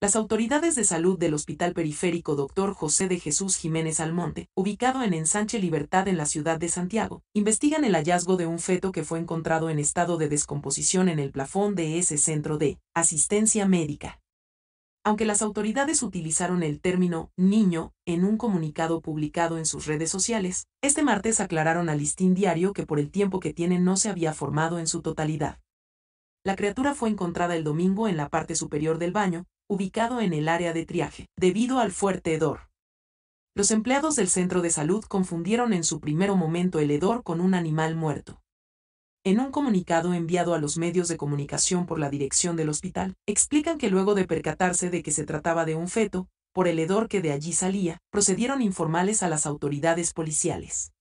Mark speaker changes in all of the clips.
Speaker 1: Las autoridades de salud del Hospital Periférico Dr. José de Jesús Jiménez Almonte, ubicado en Ensanche Libertad en la ciudad de Santiago, investigan el hallazgo de un feto que fue encontrado en estado de descomposición en el plafón de ese centro de asistencia médica. Aunque las autoridades utilizaron el término niño en un comunicado publicado en sus redes sociales, este martes aclararon al listín diario que por el tiempo que tienen no se había formado en su totalidad. La criatura fue encontrada el domingo en la parte superior del baño, ubicado en el área de triaje, debido al fuerte hedor. Los empleados del centro de salud confundieron en su primer momento el hedor con un animal muerto. En un comunicado enviado a los medios de comunicación por la dirección del hospital, explican que luego de percatarse de que se trataba de un feto, por el hedor que de allí salía, procedieron informales a las autoridades policiales.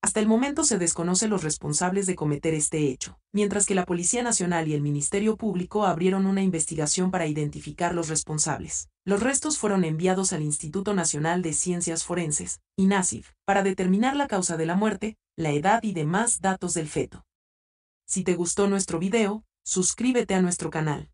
Speaker 1: Hasta el momento se desconoce los responsables de cometer este hecho mientras que la Policía Nacional y el Ministerio Público abrieron una investigación para identificar los responsables. Los restos fueron enviados al Instituto Nacional de Ciencias Forenses, INASIF, para determinar la causa de la muerte, la edad y demás datos del feto. Si te gustó nuestro video, suscríbete a nuestro canal.